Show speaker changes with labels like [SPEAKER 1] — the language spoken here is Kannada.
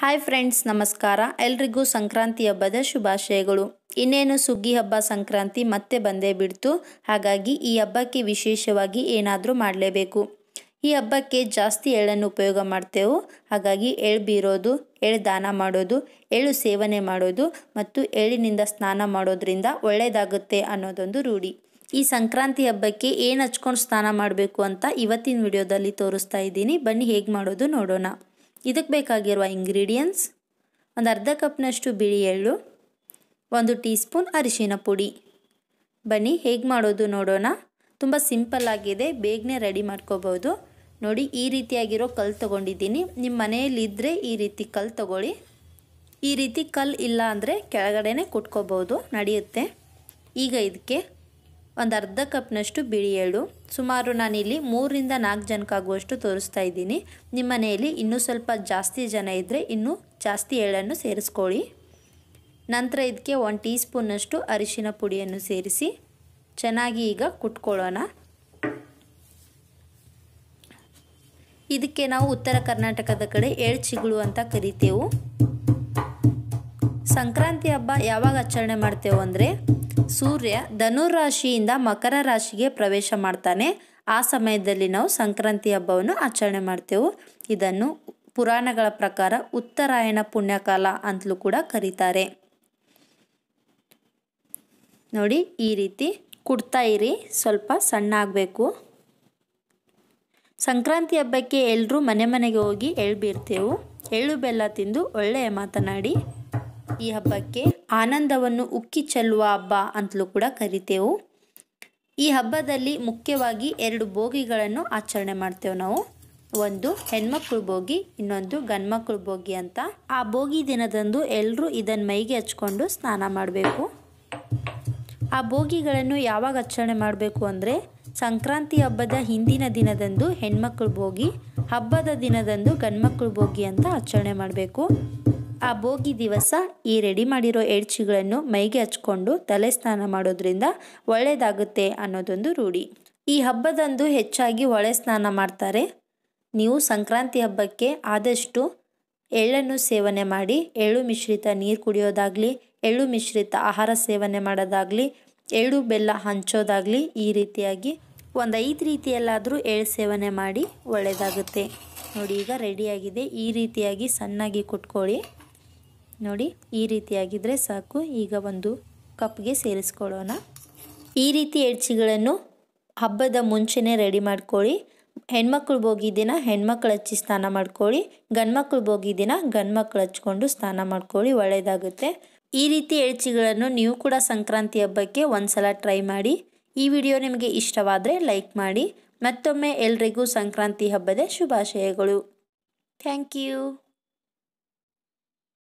[SPEAKER 1] ಹಾಯ್ ಫ್ರೆಂಡ್ಸ್ ನಮಸ್ಕಾರ ಎಲ್ರಿಗೂ ಸಂಕ್ರಾಂತಿ ಹಬ್ಬದ ಶುಭಾಶಯಗಳು ಇನ್ನೇನು ಸುಗ್ಗಿ ಹಬ್ಬ ಸಂಕ್ರಾಂತಿ ಮತ್ತೆ ಬಂದೇ ಬಿಡ್ತು ಹಾಗಾಗಿ ಈ ಹಬ್ಬಕ್ಕೆ ವಿಶೇಷವಾಗಿ ಏನಾದರೂ ಮಾಡಲೇಬೇಕು ಈ ಹಬ್ಬಕ್ಕೆ ಜಾಸ್ತಿ ಎಳ್ಳನ್ನು ಉಪಯೋಗ ಮಾಡ್ತೇವೆ ಹಾಗಾಗಿ ಎಳ್ ಬೀರೋದು ಎಳ್ ದಾನ ಮಾಡೋದು ಎಳ್ಳು ಸೇವನೆ ಮಾಡೋದು ಮತ್ತು ಎಳ್ಳಿನಿಂದ ಸ್ನಾನ ಮಾಡೋದ್ರಿಂದ ಒಳ್ಳೆಯದಾಗುತ್ತೆ ಅನ್ನೋದೊಂದು ರೂಢಿ ಈ ಸಂಕ್ರಾಂತಿ ಹಬ್ಬಕ್ಕೆ ಏನು ಹಚ್ಕೊಂಡು ಸ್ನಾನ ಮಾಡಬೇಕು ಅಂತ ಇವತ್ತಿನ ವಿಡಿಯೋದಲ್ಲಿ ತೋರಿಸ್ತಾ ಇದ್ದೀನಿ ಬನ್ನಿ ಹೇಗೆ ಮಾಡೋದು ನೋಡೋಣ ಇದಕ್ಕೆ ಬೇಕಾಗಿರುವ ಇಂಗ್ರೀಡಿಯೆಂಟ್ಸ್ ಒಂದು ಅರ್ಧ ಕಪ್ನಷ್ಟು ಬಿಳಿ ಎಳ್ಳು ಒಂದು ಟೀ ಸ್ಪೂನ್ ಅರಿಶಿನ ಪುಡಿ ಬನ್ನಿ ಹೇಗೆ ಮಾಡೋದು ನೋಡೋಣ ತುಂಬ ಸಿಂಪಲ್ ಆಗಿದೆ ಬೇಗನೆ ರೆಡಿ ಮಾಡ್ಕೋಬೋದು ನೋಡಿ ಈ ರೀತಿಯಾಗಿರೋ ಕಲ್ಲು ತೊಗೊಂಡಿದ್ದೀನಿ ನಿಮ್ಮ ಮನೆಯಲ್ಲಿದ್ದರೆ ಈ ರೀತಿ ಕಲ್ಲು ತೊಗೊಳ್ಳಿ ಈ ರೀತಿ ಕಲ್ಲು ಇಲ್ಲ ಅಂದರೆ ಕೆಳಗಡೆ ಕುಟ್ಕೋಬೋದು ನಡೆಯುತ್ತೆ ಈಗ ಇದಕ್ಕೆ ಒಂದು ಅರ್ಧ ಕಪ್ನಷ್ಟು ಬಿಳಿ ಎಳ್ಳು ಸುಮಾರು ನಾನಿಲ್ಲಿ ಮೂರರಿಂದ ನಾಲ್ಕು ಜನಕ್ಕಾಗುವಷ್ಟು ತೋರಿಸ್ತಾ ಇದ್ದೀನಿ ನಿಮ್ಮ ಮನೆಯಲ್ಲಿ ಇನ್ನೂ ಸ್ವಲ್ಪ ಜಾಸ್ತಿ ಜನ ಇದ್ದರೆ ಇನ್ನೂ ಜಾಸ್ತಿ ಎಳ್ಳನ್ನು ಸೇರಿಸ್ಕೊಳ್ಳಿ ನಂತರ ಇದಕ್ಕೆ ಒಂದು ಟೀ ಸ್ಪೂನಷ್ಟು ಅರಿಶಿನ ಪುಡಿಯನ್ನು ಸೇರಿಸಿ ಚೆನ್ನಾಗಿ ಈಗ ಕುಟ್ಕೊಳ್ಳೋಣ ಇದಕ್ಕೆ ನಾವು ಉತ್ತರ ಕರ್ನಾಟಕದ ಕಡೆ ಏಳು ಚಿಗುಳು ಅಂತ ಕರಿತೇವೆ ಸಂಕ್ರಾಂತಿ ಹಬ್ಬ ಯಾವಾಗ ಆಚರಣೆ ಮಾಡ್ತೇವೆ ಅಂದರೆ ಸೂರ್ಯ ರಾಶಿಯಿಂದ ಮಕರ ರಾಶಿಗೆ ಪ್ರವೇಶ ಮಾಡ್ತಾನೆ ಆ ಸಮಯದಲ್ಲಿ ನಾವು ಸಂಕ್ರಾಂತಿ ಹಬ್ಬವನ್ನು ಆಚರಣೆ ಮಾಡ್ತೇವೆ ಇದನ್ನು ಪುರಾಣಗಳ ಪ್ರಕಾರ ಉತ್ತರಾಯಣ ಪುಣ್ಯಕಾಲ ಅಂತಲೂ ಕೂಡ ಕರೀತಾರೆ ನೋಡಿ ಈ ರೀತಿ ಕುಡ್ತಾ ಇರಿ ಸ್ವಲ್ಪ ಸಣ್ಣ ಆಗಬೇಕು ಸಂಕ್ರಾಂತಿ ಹಬ್ಬಕ್ಕೆ ಎಲ್ಲರೂ ಮನೆ ಮನೆಗೆ ಹೋಗಿ ಎಳ್ಳು ಬೀರ್ತೇವೆ ಎಳ್ಳು ಬೆಲ್ಲ ತಿಂದು ಒಳ್ಳೆಯ ಮಾತನಾಡಿ ಈ ಹಬ್ಬಕ್ಕೆ ಆನಂದವನ್ನು ಉಕ್ಕಿ ಚೆಲ್ಲುವ ಹಬ್ಬ ಅಂತಲೂ ಕೂಡ ಕರಿತೇವು ಈ ಹಬ್ಬದಲ್ಲಿ ಮುಖ್ಯವಾಗಿ ಎರಡು ಭೋಗಿಗಳನ್ನು ಆಚರಣೆ ಮಾಡ್ತೇವೆ ನಾವು ಒಂದು ಹೆಣ್ಮಕ್ಳು ಭೋಗಿ ಇನ್ನೊಂದು ಗಂಡ್ಮಕ್ಳು ಭೋಗಿ ಅಂತ ಆ ಭೋಗಿ ದಿನದಂದು ಎಲ್ಲರೂ ಇದನ್ನು ಮೈಗೆ ಹಚ್ಕೊಂಡು ಸ್ನಾನ ಮಾಡಬೇಕು ಆ ಭೋಗಿಗಳನ್ನು ಯಾವಾಗ ಆಚರಣೆ ಮಾಡಬೇಕು ಅಂದರೆ ಸಂಕ್ರಾಂತಿ ಹಬ್ಬದ ಹಿಂದಿನ ದಿನದಂದು ಹೆಣ್ಮಕ್ಳು ಭೋಗಿ ಹಬ್ಬದ ದಿನದಂದು ಗಂಡ್ಮಕ್ಳು ಭೋಗಿ ಅಂತ ಆಚರಣೆ ಮಾಡಬೇಕು ಆ ಭೋಗಿ ದಿವಸ ಈ ರೆಡಿ ಮಾಡಿರೋ ಎಡ್ಚಿಗಳನ್ನು ಮೈಗೆ ಹಚ್ಕೊಂಡು ತಲೆ ಸ್ನಾನ ಮಾಡೋದ್ರಿಂದ ಒಳ್ಳೆಯದಾಗುತ್ತೆ ಅನ್ನೋದೊಂದು ರೂಢಿ ಈ ಹಬ್ಬದಂದು ಹೆಚ್ಚಾಗಿ ಒಳೆ ಸ್ನಾನ ಮಾಡ್ತಾರೆ ನೀವು ಸಂಕ್ರಾಂತಿ ಹಬ್ಬಕ್ಕೆ ಆದಷ್ಟು ಎಳ್ಳನ್ನು ಸೇವನೆ ಮಾಡಿ ಎಳ್ಳು ಮಿಶ್ರಿತ ನೀರು ಕುಡಿಯೋದಾಗಲಿ ಎಳ್ಳು ಮಿಶ್ರಿತ ಆಹಾರ ಸೇವನೆ ಮಾಡೋದಾಗಲಿ ಎಳ್ಳು ಬೆಲ್ಲ ಹಂಚೋದಾಗಲಿ ಈ ರೀತಿಯಾಗಿ ಒಂದು ಐದು ರೀತಿಯಲ್ಲಾದರೂ ಎಳ್ಳು ಸೇವನೆ ಮಾಡಿ ಒಳ್ಳೆಯದಾಗುತ್ತೆ ನೋಡಿ ಈಗ ರೆಡಿಯಾಗಿದೆ ಈ ರೀತಿಯಾಗಿ ಸಣ್ಣಾಗಿ ಕುಟ್ಕೊಳ್ಳಿ ನೋಡಿ ಈ ರೀತಿಯಾಗಿದ್ದರೆ ಸಾಕು ಈಗ ಒಂದು ಕಪ್ಗೆ ಸೇರಿಸ್ಕೊಳ್ಳೋಣ ಈ ರೀತಿ ಎಡ್ಚಿಗಳನ್ನು ಹಬ್ಬದ ಮುಂಚೆನೇ ರೆಡಿ ಮಾಡ್ಕೊಳ್ಳಿ ಹೆಣ್ಮಕ್ಳು ಬೋಗಿ ದಿನ ಹೆಣ್ಮಕ್ಳು ಹಚ್ಚಿ ಸ್ನಾನ ಮಾಡ್ಕೊಳ್ಳಿ ಗಂಡ್ಮಕ್ಳು ಬೋಗಿ ದಿನ ಗಂಡ್ಮಕ್ಳು ಹಚ್ಕೊಂಡು ಸ್ನಾನ ಮಾಡ್ಕೊಳ್ಳಿ ಒಳ್ಳೆಯದಾಗುತ್ತೆ ಈ ರೀತಿ ಎಳ್ಚಿಗಳನ್ನು ನೀವು ಕೂಡ ಸಂಕ್ರಾಂತಿ ಹಬ್ಬಕ್ಕೆ ಒಂದ್ಸಲ ಟ್ರೈ ಮಾಡಿ ಈ ವಿಡಿಯೋ ನಿಮಗೆ ಇಷ್ಟವಾದರೆ ಲೈಕ್ ಮಾಡಿ ಮತ್ತೊಮ್ಮೆ ಎಲ್ರಿಗೂ ಸಂಕ್ರಾಂತಿ ಹಬ್ಬದ ಶುಭಾಶಯಗಳು ಥ್ಯಾಂಕ್ ಯು